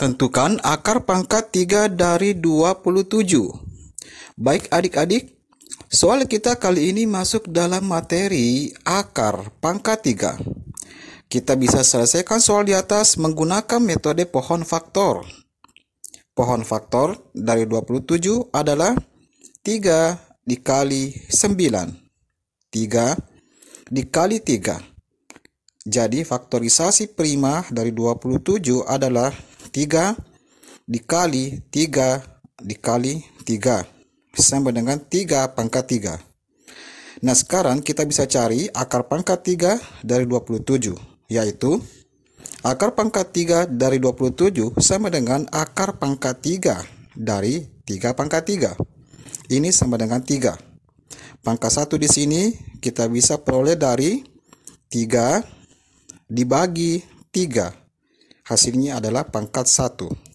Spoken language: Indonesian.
Tentukan akar pangkat 3 dari 27. Baik adik-adik, soal kita kali ini masuk dalam materi akar pangkat 3. Kita bisa selesaikan soal di atas menggunakan metode pohon faktor. Pohon faktor dari 27 adalah 3 dikali 9. 3 dikali 3. Jadi faktorisasi prima dari 27 adalah 3 dikali 3 dikali 3 sama dengan 3 pangkat 3. Nah, sekarang kita bisa cari akar pangkat 3 dari 27, yaitu akar pangkat 3 dari 27 sama dengan akar pangkat 3 dari 3 pangkat 3. Ini sama dengan 3. Pangkat 1 di sini kita bisa peroleh dari 3 dibagi 3 Hasilnya adalah pangkat 1.